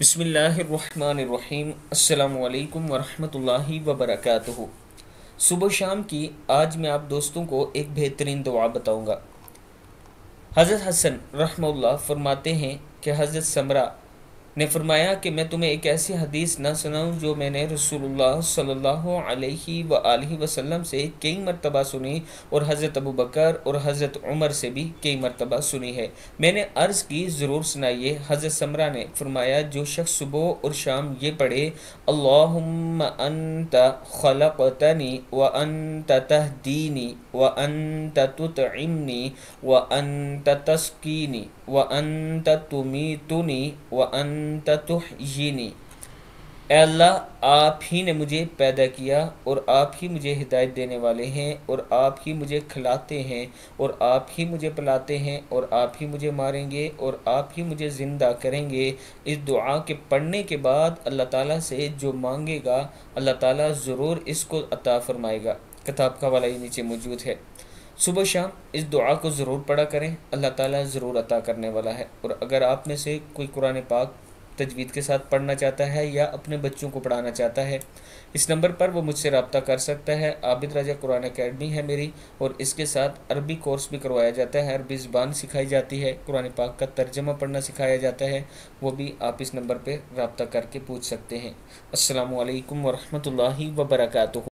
بسم اللہ الرحمن الرحیم السلام علیکم ورحمۃ اللہ وبرکاتہ صبح و شام کی آج میں آپ دوستوں کو ایک بہترین دعا بتاؤں گا حضرت حسن رحمہ اللہ فرماتے ہیں کہ حضرت ثمرہ نے فرمایا کہ میں تمہیں ایک ایسی حدیث نہ سناؤں جو میں نے رسول اللہ صلی اللہ علیہ وآلہ وسلم سے کئی مرتبہ سنی اور حضرت ابو بکر اور حضرت عمر سے بھی کئی مرتبہ سنی ہے میں نے عرض کی ضرور سنائیے حضرت سمرہ نے فرمایا جو شخص صبح اور شام یہ پڑھے اللہم انت وانت و وانت تطعمنی و تسکینی و تمیتنی وانت انت تحجینی اے اللہ آپ ہی نے مجھے پیدا کیا اور آپ ہی مجھے ہدایت دینے والے ہیں اور آپ ہی مجھے کھلاتے ہیں اور آپ ہی مجھے پلاتے ہیں اور آپ ہی مجھے ماریں گے اور آپ ہی مجھے زندہ کریں گے اس دعا کے پڑھنے کے بعد اللہ تعالیٰ سے جو مانگے گا اللہ تعالیٰ ضرور اس کو عطا فرمائے گا کتاب کا والا یہ نیچے موجود ہے صبح شام اس دعا کو ضرور پڑھا کریں اللہ تعالیٰ ضرور عطا کرنے والا ہے اور اگر آپ میں سے کوئی قرآن پاک تجوید کے ساتھ پڑھنا چاہتا ہے یا اپنے بچوں کو پڑھانا چاہتا ہے اس نمبر پر وہ مجھ سے رابطہ کر سکتا ہے عابد راجہ قرآن اکیڈمی ہے میری اور اس کے ساتھ عربی کورس بھی کروایا جاتا ہے عربی زبان سکھائی جاتی ہے قرآن پاک کا ترجمہ پڑھنا سکھایا جاتا ہے وہ بھی آپ اس نمبر پہ رابطہ کر کے پوچھ سکتے ہیں السلام علیکم ورحمۃ اللہ وبرکاتہ